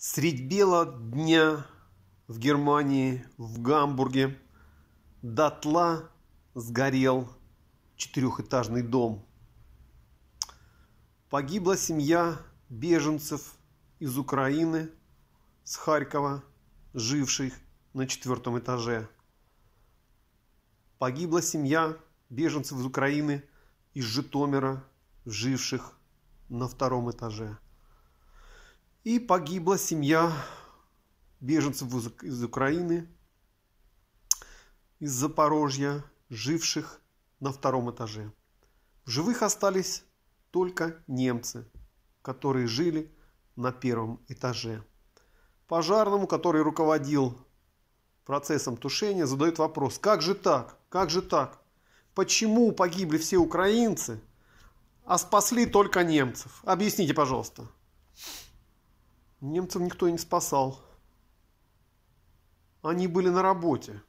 Средь бела дня в Германии, в Гамбурге, дотла сгорел четырехэтажный дом. Погибла семья беженцев из Украины, с Харькова, живших на четвертом этаже. Погибла семья беженцев из Украины, из Житомира, живших на втором этаже. И погибла семья беженцев из Украины, из Запорожья, живших на втором этаже. В живых остались только немцы, которые жили на первом этаже. Пожарному, который руководил процессом тушения, задают вопрос, как же так, как же так, почему погибли все украинцы, а спасли только немцев? Объясните, пожалуйста. Немцев никто не спасал. Они были на работе.